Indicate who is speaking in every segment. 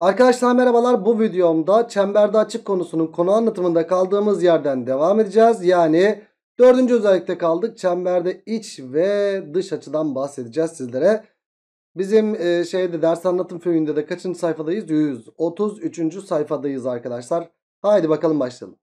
Speaker 1: Arkadaşlar merhabalar bu videomda çemberde açık konusunun konu anlatımında kaldığımız yerden devam edeceğiz. Yani dördüncü özellikte kaldık. Çemberde iç ve dış açıdan bahsedeceğiz sizlere. Bizim e, şeyde ders anlatım filminde de kaçıncı sayfadayız? 133. sayfadayız arkadaşlar. Haydi bakalım başlayalım.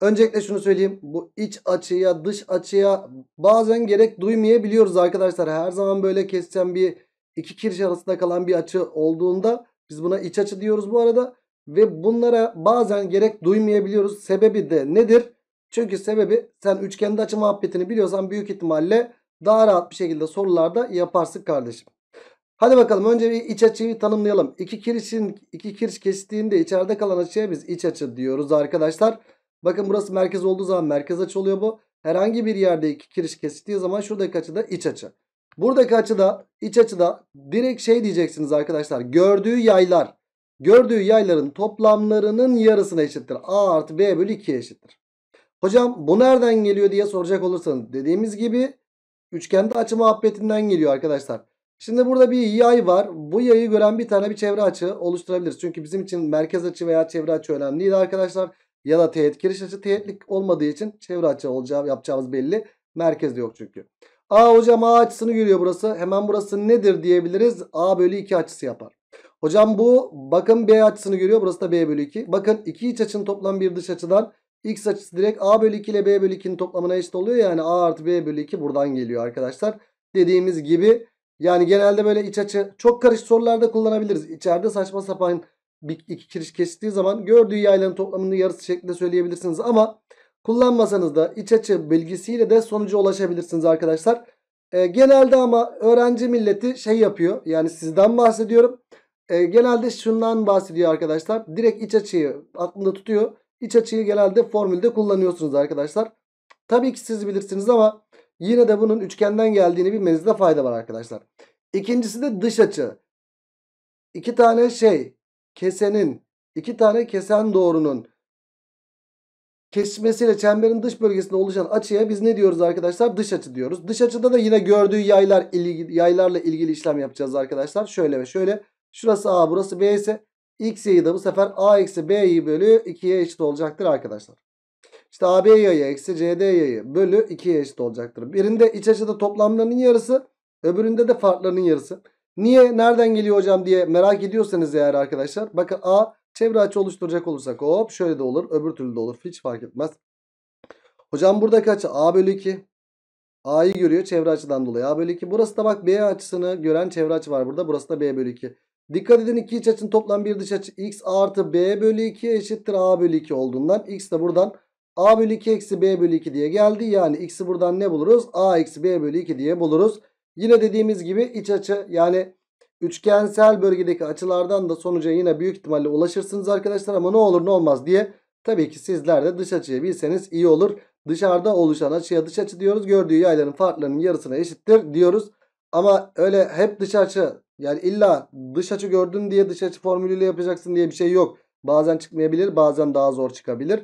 Speaker 1: Öncelikle şunu söyleyeyim. Bu iç açıya dış açıya bazen gerek duymayabiliyoruz arkadaşlar. Her zaman böyle keseceğim bir iki kiriş arasında kalan bir açı olduğunda biz buna iç açı diyoruz bu arada. Ve bunlara bazen gerek duymayabiliyoruz. Sebebi de nedir? Çünkü sebebi sen üçgende açı muhabbetini biliyorsan büyük ihtimalle daha rahat bir şekilde sorularda yaparsın kardeşim. Hadi bakalım önce bir iç açıyı tanımlayalım. İki kirişin iki kiriş kestiğinde içeride kalan açıya biz iç açı diyoruz arkadaşlar. Bakın burası merkez olduğu zaman merkez açı oluyor bu. Herhangi bir yerde iki kiriş kestiği zaman şuradaki açı da iç açı. Buradaki açıda iç açıda direkt şey diyeceksiniz arkadaşlar. Gördüğü yaylar. Gördüğü yayların toplamlarının yarısına eşittir. A artı B bölü 2'ye eşittir. Hocam bu nereden geliyor diye soracak olursanız dediğimiz gibi üçgende açı muhabbetinden geliyor arkadaşlar. Şimdi burada bir yay var. Bu yayı gören bir tane bir çevre açı oluşturabiliriz. Çünkü bizim için merkez açı veya çevre açı önemli değil arkadaşlar. Ya da teğet giriş açı teğetlik olmadığı için çevre açı olacağı yapacağımız belli. Merkez de yok çünkü. A hocam A açısını görüyor burası. Hemen burası nedir diyebiliriz. A bölü 2 açısı yapar. Hocam bu bakın B açısını görüyor. Burası da B bölü 2. Bakın iki iç açının toplam bir dış açıdan x açısı direkt A bölü 2 ile B bölü 2'nin toplamına eşit oluyor. Yani A artı B bölü 2 buradan geliyor arkadaşlar. Dediğimiz gibi yani genelde böyle iç açı çok karışık sorularda kullanabiliriz. İçeride saçma sapan bir iki kiriş kestiği zaman gördüğü yayların toplamının yarısı şeklinde söyleyebilirsiniz. Ama Kullanmasanız da iç açı bilgisiyle de sonuca ulaşabilirsiniz arkadaşlar. E, genelde ama öğrenci milleti şey yapıyor. Yani sizden bahsediyorum. E, genelde şundan bahsediyor arkadaşlar. Direkt iç açıyı aklında tutuyor. İç açıyı genelde formülde kullanıyorsunuz arkadaşlar. Tabii ki siz bilirsiniz ama yine de bunun üçgenden geldiğini bilmenizde fayda var arkadaşlar. İkincisi de dış açı. İki tane şey kesenin, iki tane kesen doğrunun kesmesiyle çemberin dış bölgesinde oluşan açıya biz ne diyoruz arkadaşlar? Dış açı diyoruz. Dış açıda da yine gördüğü yaylar ilgi, yaylarla ilgili işlem yapacağız arkadaşlar. Şöyle ve şöyle. Şurası A burası B ise x yayı da bu sefer A eksi B'yi bölü 2'ye eşit olacaktır arkadaşlar. İşte AB yayı eksi CD yayı bölü 2'ye eşit olacaktır. Birinde iç açıda toplamlarının yarısı öbüründe de farklarının yarısı. Niye nereden geliyor hocam diye merak ediyorsanız eğer arkadaşlar. Bakın A Çevre açı oluşturacak olursak hop şöyle de olur. Öbür türlü de olur. Hiç fark etmez. Hocam burada kaç? A bölü 2. A'yı görüyor çevre açıdan dolayı. A bölü 2. Burası da bak B açısını gören çevre açı var burada. Burası da B bölü 2. Dikkat edin iki iç açının toplam bir dış açı. X artı B bölü 2 eşittir A bölü 2 olduğundan. X de buradan A bölü 2 eksi B bölü 2 diye geldi. Yani X'i buradan ne buluruz? A eksi B bölü 2 diye buluruz. Yine dediğimiz gibi iç açı yani üçgensel bölgedeki açılardan da sonuca yine büyük ihtimalle ulaşırsınız arkadaşlar. Ama ne olur ne olmaz diye tabii ki sizler de dış açıyı bilseniz iyi olur. Dışarıda oluşan açıya dış açı diyoruz. Gördüğü yayların farklarının yarısına eşittir diyoruz. Ama öyle hep dış açı yani illa dış açı gördün diye dış açı formülüyle yapacaksın diye bir şey yok. Bazen çıkmayabilir bazen daha zor çıkabilir.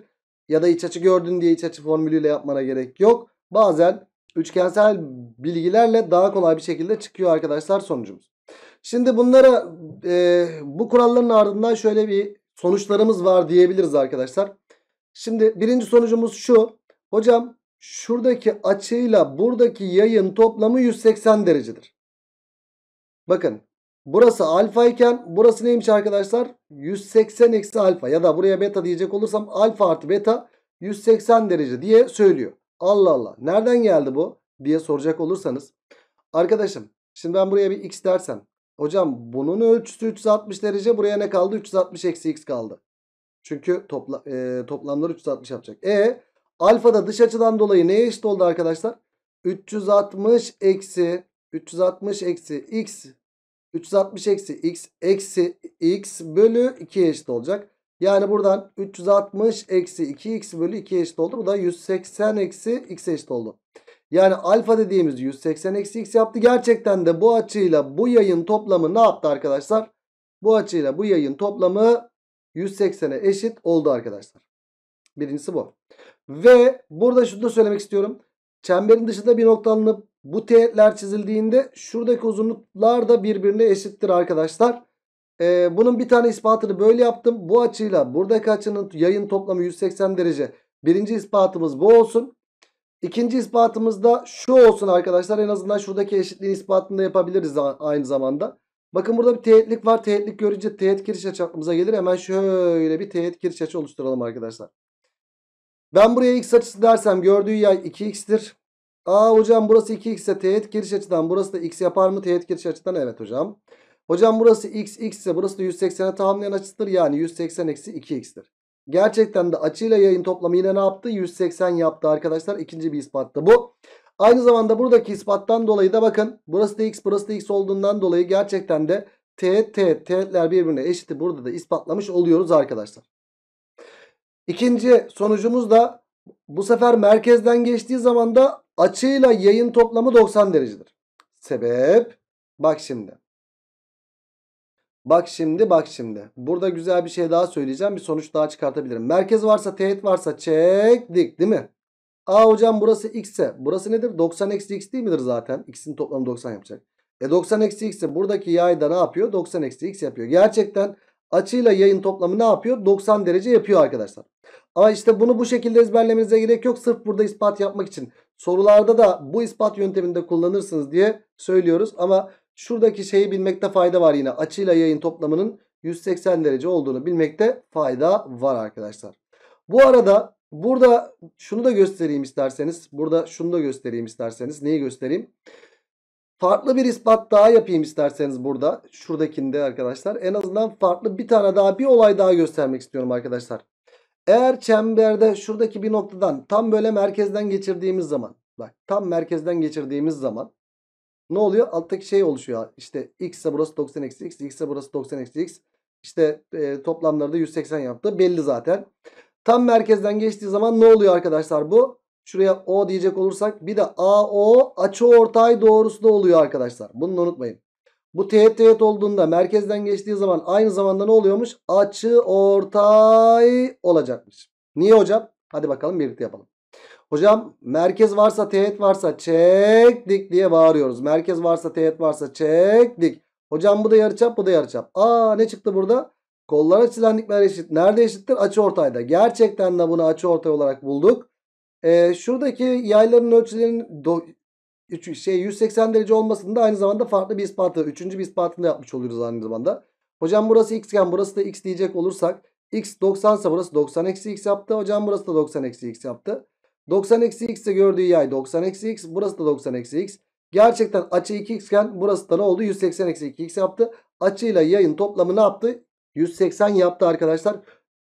Speaker 1: Ya da iç açı gördün diye iç açı formülüyle yapmana gerek yok. Bazen üçgensel bilgilerle daha kolay bir şekilde çıkıyor arkadaşlar sonucumuz. Şimdi bunlara e, bu kuralların ardından şöyle bir sonuçlarımız var diyebiliriz arkadaşlar. Şimdi birinci sonucumuz şu. Hocam şuradaki açıyla buradaki yayın toplamı 180 derecedir. Bakın burası alfa iken burası neymiş arkadaşlar? 180 eksi alfa ya da buraya beta diyecek olursam alfa artı beta 180 derece diye söylüyor. Allah Allah nereden geldi bu diye soracak olursanız. Arkadaşım şimdi ben buraya bir x dersem Hocam bunun ölçüsü 360 derece. Buraya ne kaldı? 360 eksi x kaldı. Çünkü topla, e, toplamları 360 yapacak. E alfa da dış açıdan dolayı neye eşit oldu arkadaşlar? 360 eksi 360 eksi x 360 eksi x eksi x bölü 2 eşit olacak. Yani buradan 360 eksi 2x bölü 2 eşit oldu. Bu da 180 eksi x eşit oldu. Yani alfa dediğimiz 180 eksi x yaptı. Gerçekten de bu açıyla bu yayın toplamı ne yaptı arkadaşlar? Bu açıyla bu yayın toplamı 180'e eşit oldu arkadaşlar. Birincisi bu. Ve burada şunu da söylemek istiyorum. Çemberin dışında bir nokta alınıp bu teğetler çizildiğinde şuradaki uzunluklar da birbirine eşittir arkadaşlar. Ee, bunun bir tane ispatını böyle yaptım. Bu açıyla buradaki açının yayın toplamı 180 derece. Birinci ispatımız bu olsun. İkinci ispatımız da şu olsun arkadaşlar. En azından şuradaki eşitliğin ispatını da yapabiliriz aynı zamanda. Bakın burada bir teğetlik var. Teğetlik görünce teğet kiriş açı aklımıza gelir. Hemen şöyle bir teğet kiriş açı oluşturalım arkadaşlar. Ben buraya x açısı dersem gördüğü yay 2x'tir. Aa hocam burası 2x ise teğet giriş açıdan burası da x yapar mı? Teğet giriş açıdan evet hocam. Hocam burası x x ise burası da 180'e tamamlayan açısıdır. Yani 180 eksi 2x'tir. Gerçekten de açıyla yayın toplamı yine ne yaptı? 180 yaptı arkadaşlar. İkinci bir ispatta bu. Aynı zamanda buradaki ispattan dolayı da bakın burası da x burası da x olduğundan dolayı gerçekten de t, t, t'ler birbirine eşit. burada da ispatlamış oluyoruz arkadaşlar. İkinci sonucumuz da bu sefer merkezden geçtiği zaman da açıyla yayın toplamı 90 derecedir. Sebep bak şimdi Bak şimdi bak şimdi. Burada güzel bir şey daha söyleyeceğim. Bir sonuç daha çıkartabilirim. Merkez varsa teğet varsa çektik değil mi? A hocam burası x ise burası nedir? 90 eksi x değil midir zaten? X'in toplamı 90 yapacak. E 90 eksi x'i buradaki yay da ne yapıyor? 90 eksi x yapıyor. Gerçekten açıyla yayın toplamı ne yapıyor? 90 derece yapıyor arkadaşlar. Ama işte bunu bu şekilde ezberlemenize gerek yok. Sırf burada ispat yapmak için. Sorularda da bu ispat yönteminde kullanırsınız diye söylüyoruz. Ama Şuradaki şeyi bilmekte fayda var yine. Açıyla yayın toplamının 180 derece olduğunu bilmekte fayda var arkadaşlar. Bu arada burada şunu da göstereyim isterseniz. Burada şunu da göstereyim isterseniz. Neyi göstereyim? Farklı bir ispat daha yapayım isterseniz burada. Şuradakinde arkadaşlar. En azından farklı bir tane daha bir olay daha göstermek istiyorum arkadaşlar. Eğer çemberde şuradaki bir noktadan tam böyle merkezden geçirdiğimiz zaman. Bak tam merkezden geçirdiğimiz zaman ne oluyor? Alttaki şey oluşuyor. İşte x ise burası 90 eksi x, x ise burası 90 eksi x. İşte e, toplamları da 180 yaptı. Belli zaten. Tam merkezden geçtiği zaman ne oluyor arkadaşlar bu? Şuraya O diyecek olursak bir de AO açıortay doğrusu da oluyor arkadaşlar. Bunu unutmayın. Bu teğet teğet olduğunda merkezden geçtiği zaman aynı zamanda ne oluyormuş? Açı ortay olacakmış. Niye hocam? Hadi bakalım birlikte yapalım. Hocam merkez varsa teğet varsa çektik diye bağırıyoruz. Merkez varsa teğet varsa çektik. Hocam bu da yarıçap bu da yarıçap. Aa ne çıktı burada? Kollar açılan eşit. Nerede eşittir? Açı ortayda. Gerçekten de bunu açı ortay olarak bulduk. Ee, şuradaki yayların ölçülerinin do, üç, şey 180 derece olmasında aynı zamanda farklı bir ispatı. Üçüncü bir ispatını da yapmış oluyoruz aynı zamanda. Hocam burası x iken burası da x diyecek olursak x 90 ise burası 90 eksi x yaptı. Hocam burası da 90 eksi x yaptı. 90 eksi x ise gördüğü yay 90 eksi x. Burası da 90 eksi x. Gerçekten açı 2x iken burası da ne oldu? 180 eksi 2x yaptı. Açıyla yayın toplamı ne yaptı? 180 yaptı arkadaşlar.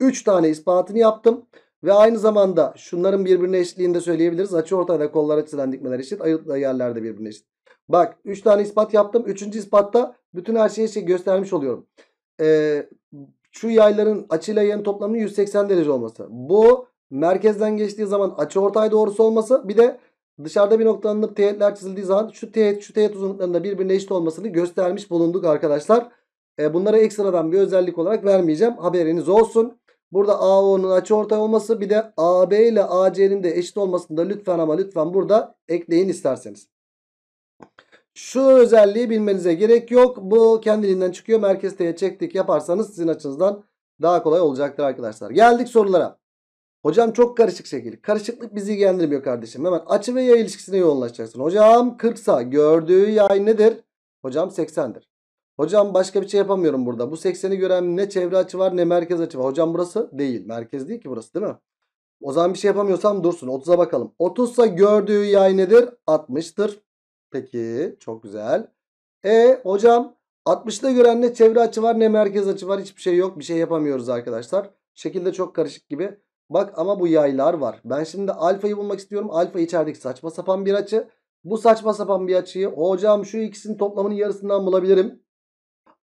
Speaker 1: 3 tane ispatını yaptım. Ve aynı zamanda şunların birbirine eşitliğini de söyleyebiliriz. Açı ortada kollar açıdan dikmeler eşit. Ayrıtlı yerlerde birbirine eşit. Bak 3 tane ispat yaptım. 3. ispatta bütün her şeyi şey göstermiş oluyorum. Ee, şu yayların açıyla yayın toplamının 180 derece olması. Bu merkezden geçtiği zaman açı ortay doğrusu olması bir de dışarıda bir noktalanıp teğetler çizildiği zaman şu teğet şu teğet uzunluklarında birbirine eşit olmasını göstermiş bulunduk arkadaşlar. E, bunları ekstradan bir özellik olarak vermeyeceğim. Haberiniz olsun. Burada AO'nun açı ortay olması bir de AB ile AC'nin de eşit olmasında lütfen ama lütfen burada ekleyin isterseniz. Şu özelliği bilmenize gerek yok. Bu kendiliğinden çıkıyor. Merkez teğet çektik yaparsanız sizin açınızdan daha kolay olacaktır arkadaşlar. Geldik sorulara. Hocam çok karışık şekil. Karışıklık bizi ilgilendirmiyor kardeşim. Hemen açı ve yay ilişkisine yoğunlaşacaksın. Hocam 40 sa gördüğü yay nedir? Hocam 80'dir. Hocam başka bir şey yapamıyorum burada. Bu 80'i gören ne çevre açı var ne merkez açı var. Hocam burası değil. Merkez değil ki burası değil mi? O zaman bir şey yapamıyorsam dursun. 30'a bakalım. 30 sa gördüğü yay nedir? 60'tır. Peki çok güzel. E hocam 60'da gören ne çevre açı var ne merkez açı var. Hiçbir şey yok. Bir şey yapamıyoruz arkadaşlar. Şekilde çok karışık gibi. Bak ama bu yaylar var. Ben şimdi alfayı bulmak istiyorum. Alfa içerideki saçma sapan bir açı. Bu saçma sapan bir açıyı hocam şu ikisinin toplamının yarısından bulabilirim.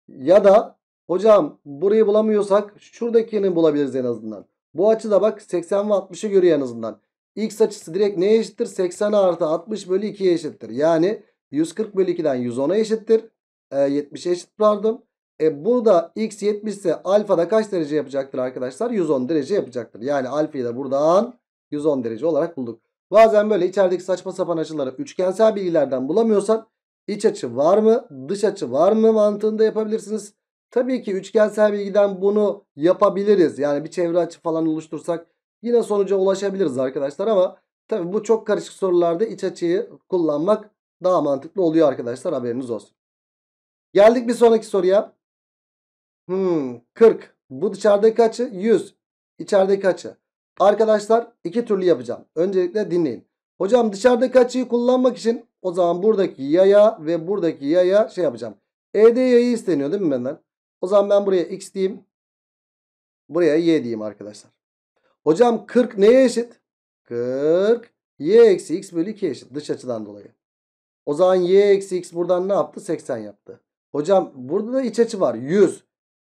Speaker 1: Ya da hocam burayı bulamıyorsak şuradakini bulabiliriz en azından. Bu açıda bak 80 ve 60'ı görüyor en azından. X açısı direkt neye eşittir? 80 artı 60 bölü 2'ye eşittir. Yani 140 bölü 2'den 110'a eşittir. E, ee, 70'e eşit pardon. E burada x 70 ise alfa da kaç derece yapacaktır arkadaşlar? 110 derece yapacaktır. Yani alfayı da buradan 110 derece olarak bulduk. Bazen böyle içerideki saçma sapan açıları üçgensel bilgilerden bulamıyorsan iç açı var mı dış açı var mı mantığında yapabilirsiniz. Tabii ki üçgensel bilgiden bunu yapabiliriz. Yani bir çevre açı falan oluştursak yine sonuca ulaşabiliriz arkadaşlar ama tabii bu çok karışık sorularda iç açıyı kullanmak daha mantıklı oluyor arkadaşlar haberiniz olsun. Geldik bir sonraki soruya. Hmm, 40. Bu dışarıdaki açı 100. İçerideki açı. Arkadaşlar iki türlü yapacağım. Öncelikle dinleyin. Hocam dışarıdaki açıyı kullanmak için o zaman buradaki yaya ve buradaki yaya şey yapacağım. E'de yayı isteniyor değil mi benden? O zaman ben buraya x diyeyim. Buraya y diyeyim arkadaşlar. Hocam 40 neye eşit? 40 y eksi x bölü 2 eşit dış açıdan dolayı. O zaman y eksi x buradan ne yaptı? 80 yaptı. Hocam burada da iç açı var. 100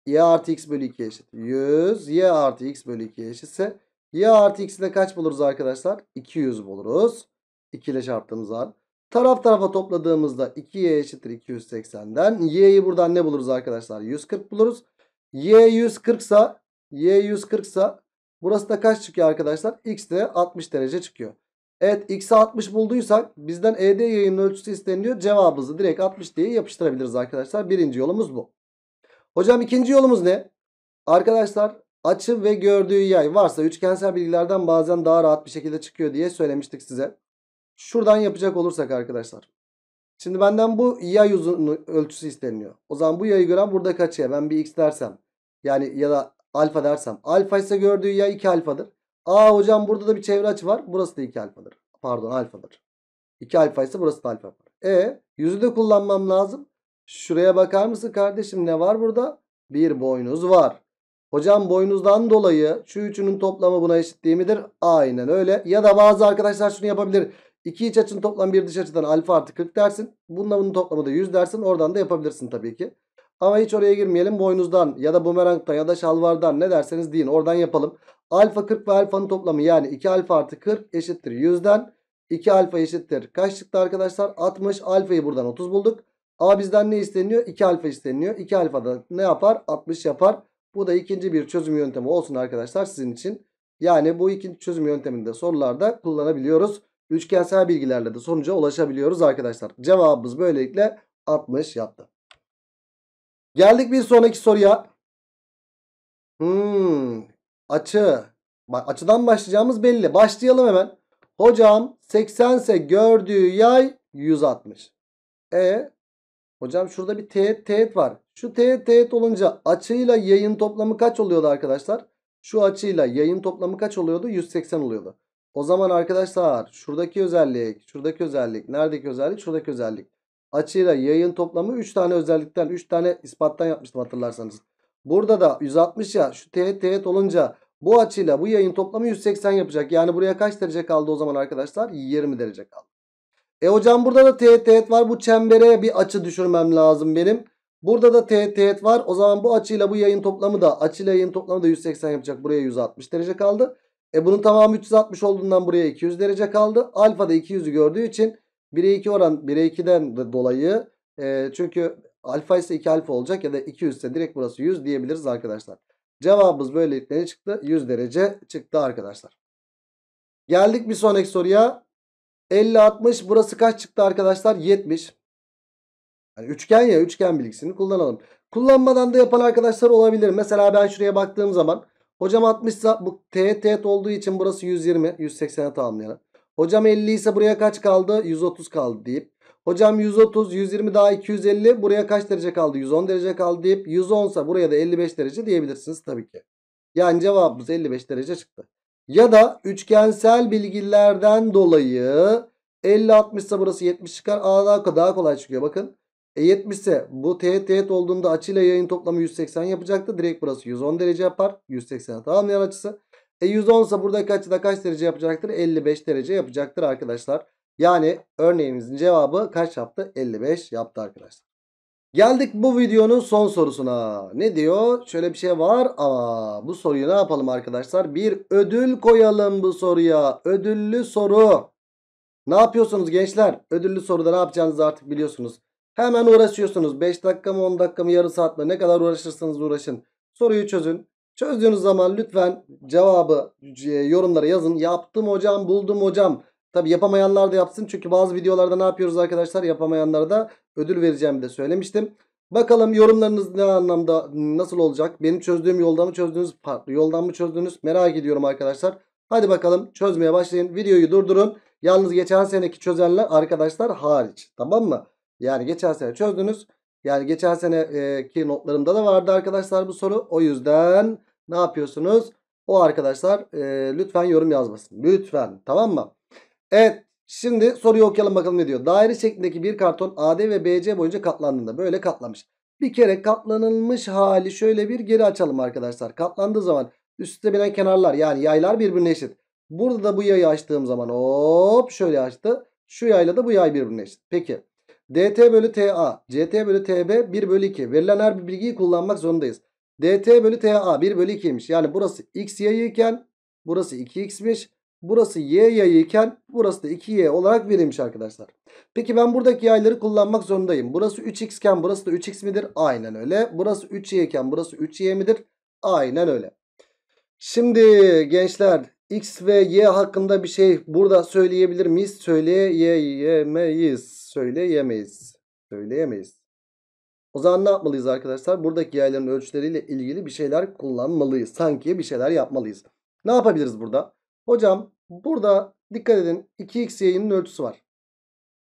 Speaker 1: y artı x bölü 2 eşit. 100 y artı x bölü 2 eşitse y artı x'i de kaç buluruz arkadaşlar? 200 buluruz. 2 ile çarptığımız var. Taraf tarafa topladığımızda 2y eşittir 280'den. y'yi buradan ne buluruz arkadaşlar? 140 buluruz. y 140 sa y 140 sa burası da kaç çıkıyor arkadaşlar? x de 60 derece çıkıyor. Evet x'e 60 bulduysak bizden ED yayının ölçüsü isteniliyor. Cevabımızı direkt 60 diye yapıştırabiliriz arkadaşlar. Birinci yolumuz bu. Hocam ikinci yolumuz ne? Arkadaşlar açı ve gördüğü yay varsa üçgensel bilgilerden bazen daha rahat bir şekilde çıkıyor diye söylemiştik size. Şuradan yapacak olursak arkadaşlar. Şimdi benden bu yay uzunluğu ölçüsü isteniyor. O zaman bu yayı gören buradaki açıya ben bir x dersem yani ya da alfa dersem alfa ise gördüğü yay 2 alfadır. Aa hocam burada da bir çevre açı var. Burası da 2 alfadır. Pardon alfadır. 2 alfa ise burası da alfa. E yüzü de kullanmam lazım. Şuraya bakar mısın kardeşim ne var burada? Bir boynuz var. Hocam boynuzdan dolayı şu üçünün toplamı buna eşit değil midir? Aynen öyle. Ya da bazı arkadaşlar şunu yapabilir. İki iç açının toplamı bir dış açıdan alfa artı 40 dersin. Bununla bunun toplamı da 100 dersin. Oradan da yapabilirsin tabii ki. Ama hiç oraya girmeyelim. Boynuzdan ya da bumerangta ya da şalvardan ne derseniz deyin. Oradan yapalım. Alfa 40 ve alfanın toplamı yani 2 alfa artı 40 eşittir 100'den. 2 alfa eşittir. Kaç çıktı arkadaşlar? 60. Alfayı buradan 30 bulduk. A bizden ne isteniyor? 2 alfa isteniyor. 2 alfa da ne yapar? 60 yapar. Bu da ikinci bir çözüm yöntemi olsun arkadaşlar sizin için. Yani bu ikinci çözüm yöntemini de sorularda kullanabiliyoruz. Üçgensel bilgilerle de sonuca ulaşabiliyoruz arkadaşlar. Cevabımız böylelikle 60 yaptı. Geldik bir sonraki soruya. Hmm, açı. Açıdan başlayacağımız belli. Başlayalım hemen. Hocam 80 ise gördüğü yay 160. E Hocam şurada bir teğet teğet var. Şu teğet teğet olunca açıyla yayın toplamı kaç oluyordu arkadaşlar? Şu açıyla yayın toplamı kaç oluyordu? 180 oluyordu. O zaman arkadaşlar şuradaki özellik, şuradaki özellik, neredeki özellik, şuradaki özellik. Açıyla yayın toplamı 3 tane özellikten, 3 tane ispattan yapmıştım hatırlarsanız. Burada da 160 ya şu teğet teğet olunca bu açıyla bu yayın toplamı 180 yapacak. Yani buraya kaç derece kaldı o zaman arkadaşlar? 20 derece kaldı. E hocam burada da teğet teğet var. Bu çembere bir açı düşürmem lazım benim. Burada da teğet teğet var. O zaman bu açıyla bu yayın toplamı da açıyla yayın toplamı da 180 yapacak. Buraya 160 derece kaldı. E bunun tamamı 360 olduğundan buraya 200 derece kaldı. Alfa da 200'ü gördüğü için 1'e 2 oran 1'e 2'den dolayı e, çünkü alfa ise 2 alfa olacak ya da 200 ise direkt burası 100 diyebiliriz arkadaşlar. Cevabımız böylelikle çıktı? 100 derece çıktı arkadaşlar. Geldik bir sonraki soruya. 50 60 burası kaç çıktı arkadaşlar? 70. Yani üçgen ya üçgen bilgisini kullanalım. Kullanmadan da yapan arkadaşlar olabilir. Mesela ben şuraya baktığım zaman hocam 60 ise bu teğet teğet olduğu için burası 120 180'e tamamlayalım. Hocam 50 ise buraya kaç kaldı? 130 kaldı deyip. Hocam 130 120 daha 250 buraya kaç derece kaldı? 110 derece kaldı deyip 110 ise buraya da 55 derece diyebilirsiniz tabii ki. Yani cevabımız 55 derece çıktı. Ya da üçgensel bilgilerden dolayı 50 60 ise burası 70 çıkar. A daha, daha kolay çıkıyor bakın. E 70 ise bu teğet teğet olduğunda açıyla yayın toplamı 180 yapacaktı. Direkt burası 110 derece yapar. 180'e tamamlayan açısı. E 110 ise buradaki açıda kaç derece yapacaktır? 55 derece yapacaktır arkadaşlar. Yani örneğimizin cevabı kaç yaptı? 55 yaptı arkadaşlar. Geldik bu videonun son sorusuna. Ne diyor? Şöyle bir şey var. Aa, bu soruyu ne yapalım arkadaşlar? Bir ödül koyalım bu soruya. Ödüllü soru. Ne yapıyorsunuz gençler? Ödüllü soruda ne yapacağınızı artık biliyorsunuz. Hemen uğraşıyorsunuz. 5 dakika mı 10 dakika mı yarım saat mi? Ne kadar uğraşırsanız uğraşın. Soruyu çözün. Çözdüğünüz zaman lütfen cevabı e, yorumlara yazın. Yaptım hocam buldum hocam. Tabi yapamayanlar da yapsın. Çünkü bazı videolarda ne yapıyoruz arkadaşlar? Yapamayanlara da ödül vereceğimi de söylemiştim. Bakalım yorumlarınız ne anlamda nasıl olacak? Benim çözdüğüm yoldan mı çözdünüz? Farklı yoldan mı çözdünüz? Merak ediyorum arkadaşlar. Hadi bakalım çözmeye başlayın. Videoyu durdurun. Yalnız geçen seneki çözenler arkadaşlar hariç. Tamam mı? Yani geçen sene çözdünüz. Yani geçen seneki notlarımda da vardı arkadaşlar bu soru. O yüzden ne yapıyorsunuz? O arkadaşlar e, lütfen yorum yazmasın. Lütfen tamam mı? Evet. Şimdi soruyu okuyalım bakalım ne diyor. Daire şeklindeki bir karton AD ve BC boyunca katlandığında böyle katlamış. Bir kere katlanılmış hali şöyle bir geri açalım arkadaşlar. Katlandığı zaman üstte binen kenarlar yani yaylar birbirine eşit. Burada da bu yayı açtığım zaman hop şöyle açtı. Şu yayla da bu yay birbirine eşit. Peki. DT bölü TA, CT bölü TB 1 bölü 2. Verilen her bir bilgiyi kullanmak zorundayız. DT bölü TA 1 bölü 2'ymiş. Yani burası x yayı iken burası 2x'miş. Burası y yayı iken burası da 2y olarak verilmiş arkadaşlar. Peki ben buradaki yayları kullanmak zorundayım. Burası 3x iken burası da 3x midir? Aynen öyle. Burası 3y iken burası 3y midir? Aynen öyle. Şimdi gençler x ve y hakkında bir şey burada söyleyebilir miyiz? Söyleyemeyiz. Söyleyemeyiz. Söyleyemeyiz. O zaman ne yapmalıyız arkadaşlar? Buradaki yayların ölçüleriyle ilgili bir şeyler kullanmalıyız. Sanki bir şeyler yapmalıyız. Ne yapabiliriz burada? Hocam burada dikkat edin 2x yayının ölçüsü var.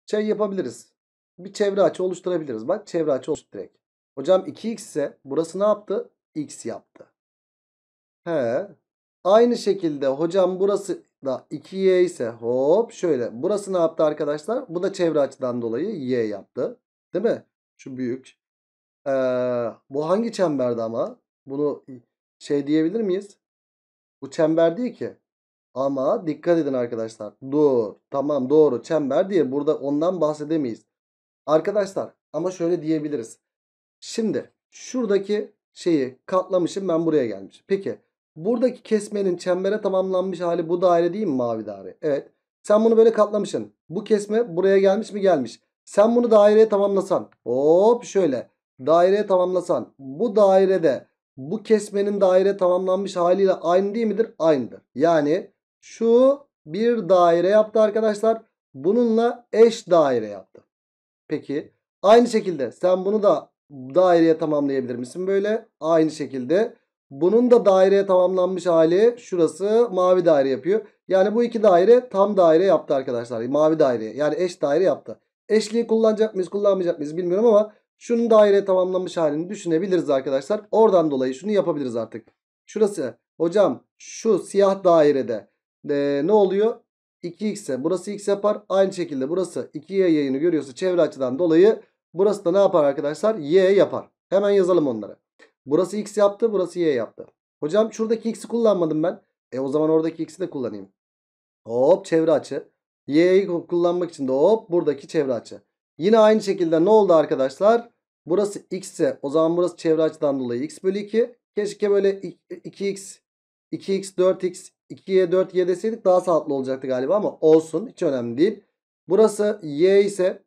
Speaker 1: Şey yapabiliriz. Bir çevre açı oluşturabiliriz. Bak çevre açı oluştur direkt. Hocam 2x ise burası ne yaptı? x yaptı. He. Aynı şekilde hocam burası da 2y ise hop şöyle. Burası ne yaptı arkadaşlar? Bu da çevre açıdan dolayı y yaptı. Değil mi? Şu büyük. Ee, bu hangi çemberde ama? Bunu şey diyebilir miyiz? Bu çember değil ki. Ama dikkat edin arkadaşlar. Dur. Tamam doğru. Çember diye burada ondan bahsedemeyiz. Arkadaşlar ama şöyle diyebiliriz. Şimdi şuradaki şeyi katlamışım ben buraya gelmiş. Peki buradaki kesmenin çembere tamamlanmış hali bu daire değil mi mavi daire? Evet. Sen bunu böyle katlamışsın. Bu kesme buraya gelmiş mi gelmiş. Sen bunu daireye tamamlasan. Hop şöyle. Daireye tamamlasan. Bu dairede bu kesmenin daire tamamlanmış haliyle aynı değil midir? Aynıdır. Yani şu bir daire yaptı arkadaşlar. Bununla eş daire yaptı. Peki aynı şekilde sen bunu da daireye tamamlayabilir misin böyle? Aynı şekilde bunun da daireye tamamlanmış hali şurası mavi daire yapıyor. Yani bu iki daire tam daire yaptı arkadaşlar. Mavi daire yani eş daire yaptı. Eşliği kullanacak mıyız kullanmayacak mıyız bilmiyorum ama şunun daire tamamlanmış halini düşünebiliriz arkadaşlar. Oradan dolayı şunu yapabiliriz artık. Şurası hocam şu siyah dairede e, ne oluyor? 2x'e burası x yapar. Aynı şekilde burası 2y yayını görüyorsa çevre açıdan dolayı burası da ne yapar arkadaşlar? y yapar. Hemen yazalım onları. Burası x yaptı burası y yaptı. Hocam şuradaki x'i kullanmadım ben. E o zaman oradaki x'i de kullanayım. Hop çevre açı. y'yi kullanmak için de hop buradaki çevre açı. Yine aynı şekilde ne oldu arkadaşlar? Burası x ise o zaman burası çevre açıdan dolayı x bölü 2. Keşke böyle 2x, 2x, 4x, 2'ye 4 y deseydik daha sağlıklı olacaktı galiba ama olsun. Hiç önemli değil. Burası y ise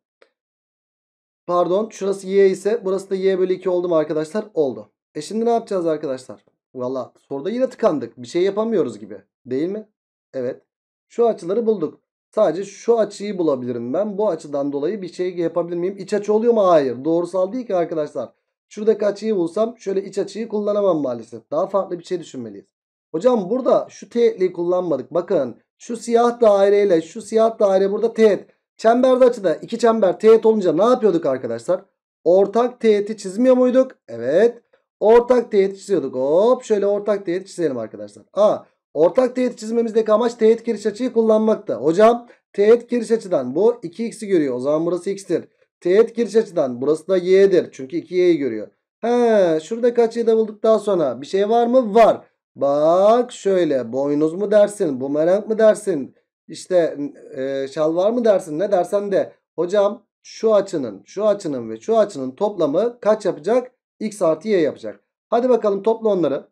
Speaker 1: pardon şurası y ise burası da y bölü 2 oldu mu arkadaşlar? Oldu. E şimdi ne yapacağız arkadaşlar? Valla soruda yine tıkandık. Bir şey yapamıyoruz gibi. Değil mi? Evet. Şu açıları bulduk. Sadece şu açıyı bulabilirim ben. Bu açıdan dolayı bir şey yapabilir miyim? İç açı oluyor mu? Hayır. Doğrusal değil ki arkadaşlar. Şuradaki açıyı bulsam şöyle iç açıyı kullanamam maalesef. Daha farklı bir şey düşünmeliyiz. Hocam burada şu teğetliği kullanmadık. Bakın şu siyah daireyle şu siyah daire burada teğet. Çemberde açıda iki çember teğet olunca ne yapıyorduk arkadaşlar? Ortak teğeti çizmiyor muyduk? Evet. Ortak teğeti çiziyorduk. Hop şöyle ortak teğet çizelim arkadaşlar. A. Ortak teğet çizmemizdeki amaç teğet giriş açıyı kullanmakta. Hocam teğet giriş açıdan bu 2x'i görüyor. O zaman burası x'tir. Teğet giriş açıdan burası da y'dir. Çünkü 2y'yi görüyor. He şurada kaç y'de bulduk daha sonra. Bir şey var mı? Var. Bak şöyle boynuz mu dersin, bumerang mı dersin, işte e, şalvar mı dersin ne dersen de. Hocam şu açının, şu açının ve şu açının toplamı kaç yapacak? X artı Y yapacak. Hadi bakalım topla onları.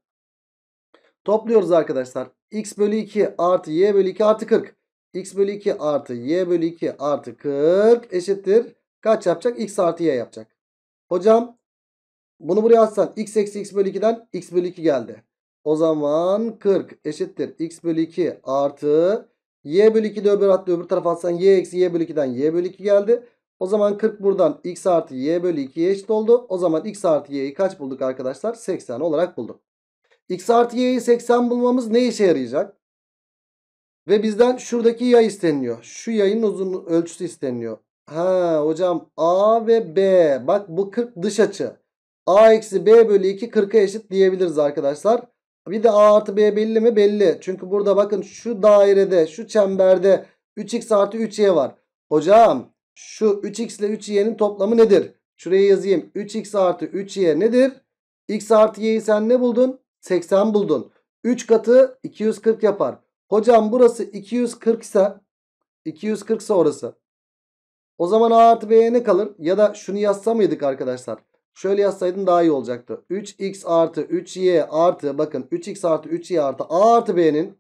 Speaker 1: Topluyoruz arkadaşlar. X bölü 2 artı Y bölü 2 artı 40. X bölü 2 artı Y bölü 2 artı 40 eşittir. Kaç yapacak? X artı Y yapacak. Hocam bunu buraya atsan x eksi x bölü 2'den x bölü 2 geldi. O zaman 40 eşittir. X bölü 2 artı y bölü 2 de öbür hatta öbür tarafa atsan y eksi y bölü 2'den y bölü 2 geldi. O zaman 40 buradan x artı y bölü 2'ye eşit oldu. O zaman x artı y'yi kaç bulduk arkadaşlar? 80 olarak bulduk. x artı y'yi 80 bulmamız ne işe yarayacak? Ve bizden şuradaki yay isteniliyor. Şu yayın uzun ölçüsü isteniliyor. Ha hocam A ve B. Bak bu 40 dış açı. A eksi B bölü 2 40'a eşit diyebiliriz arkadaşlar. Bir de A artı B belli mi? Belli. Çünkü burada bakın şu dairede, şu çemberde 3x artı 3y var. Hocam şu 3x ile 3y'nin toplamı nedir? Şuraya yazayım. 3x artı 3y nedir? x artı y'yi sen ne buldun? 80 buldun. 3 katı 240 yapar. Hocam burası 240 ise 240 ise orası. O zaman a artı b'ye ne kalır? Ya da şunu yazsa mıydık arkadaşlar? Şöyle yazsaydın daha iyi olacaktı. 3x artı 3y artı bakın 3x artı 3y artı a artı b'nin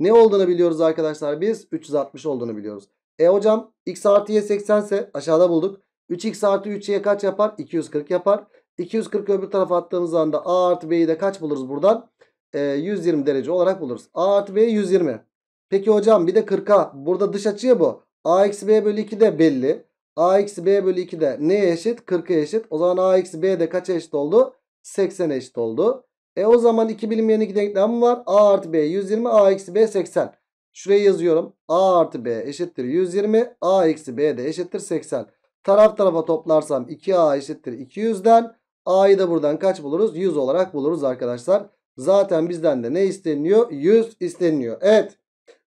Speaker 1: ne olduğunu biliyoruz arkadaşlar biz 360 olduğunu biliyoruz. E hocam x artı y 80 ise aşağıda bulduk. 3x artı 3y kaç yapar? 240 yapar. 240 öbür tarafa attığımız anda a artı b'yi de kaç buluruz buradan? E, 120 derece olarak buluruz. a artı b 120. Peki hocam bir de 40'a burada dış açıya bu. a eksi b bölü 2 de belli. A eksi B bölü 2 de neye eşit? 40'a eşit. O zaman A eksi B de kaça eşit oldu? 80 eşit oldu. E o zaman 2 bilinmeyen 2 denklem var. A artı B 120. A eksi B 80. Şuraya yazıyorum. A artı B eşittir 120. A eksi B de eşittir 80. Taraf tarafa toplarsam 2A eşittir 200'den. A'yı da buradan kaç buluruz? 100 olarak buluruz arkadaşlar. Zaten bizden de ne isteniyor? 100 isteniyor. Evet.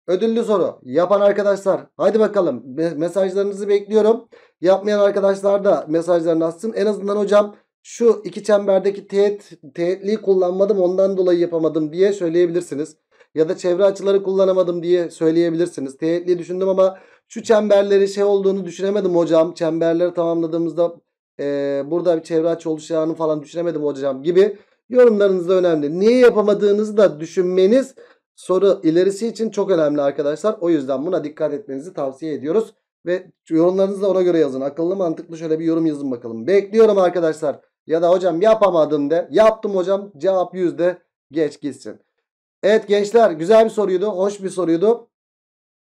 Speaker 1: Ödüllü soru. Yapan arkadaşlar hadi bakalım mesajlarınızı bekliyorum. Yapmayan arkadaşlar da mesajlarını atsın. En azından hocam şu iki çemberdeki teğet, teğetliği kullanmadım ondan dolayı yapamadım diye söyleyebilirsiniz. Ya da çevre açıları kullanamadım diye söyleyebilirsiniz. Teğetliği düşündüm ama şu çemberleri şey olduğunu düşünemedim hocam. Çemberleri tamamladığımızda e, burada bir çevre açı oluşacağını falan düşünemedim hocam gibi yorumlarınız da önemli. Niye yapamadığınızı da düşünmeniz soru ilerisi için çok önemli arkadaşlar. O yüzden buna dikkat etmenizi tavsiye ediyoruz. Ve yorumlarınızı da ona göre yazın. Akıllı mantıklı şöyle bir yorum yazın bakalım. Bekliyorum arkadaşlar. Ya da hocam yapamadım de. Yaptım hocam. Cevap yüzde geç gitsin. Evet gençler güzel bir soruydu. Hoş bir soruydu.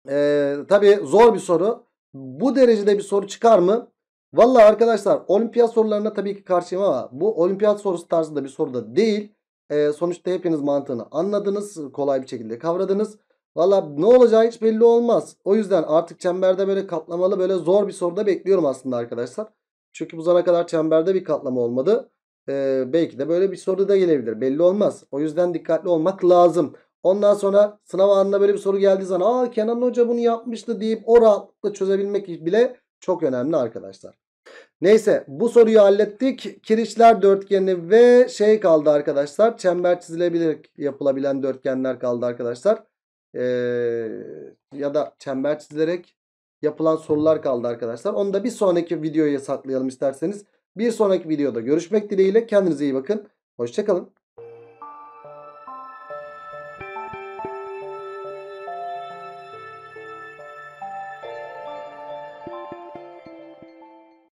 Speaker 1: Ee, tabii zor bir soru. Bu derecede bir soru çıkar mı? Valla arkadaşlar olimpiyat sorularına tabii ki karşıyım ama bu olimpiyat sorusu tarzında bir soru da değil. E, sonuçta hepiniz mantığını anladınız. Kolay bir şekilde kavradınız. Valla ne olacağı hiç belli olmaz. O yüzden artık çemberde böyle katlamalı böyle zor bir soruda bekliyorum aslında arkadaşlar. Çünkü bu zamana kadar çemberde bir katlama olmadı. Ee, belki de böyle bir soru da gelebilir. Belli olmaz. O yüzden dikkatli olmak lazım. Ondan sonra sınav anında böyle bir soru geldiği zaman Aa Kenan Hoca bunu yapmıştı deyip o rahatlıkla çözebilmek bile çok önemli arkadaşlar. Neyse bu soruyu hallettik. Kirişler dörtgeni ve şey kaldı arkadaşlar. Çember çizilebilir yapılabilen dörtgenler kaldı arkadaşlar. Ee, ya da çember çizilerek yapılan sorular kaldı arkadaşlar. Onu da bir sonraki videoya saklayalım isterseniz. Bir sonraki videoda görüşmek dileğiyle. Kendinize iyi bakın. Hoşçakalın.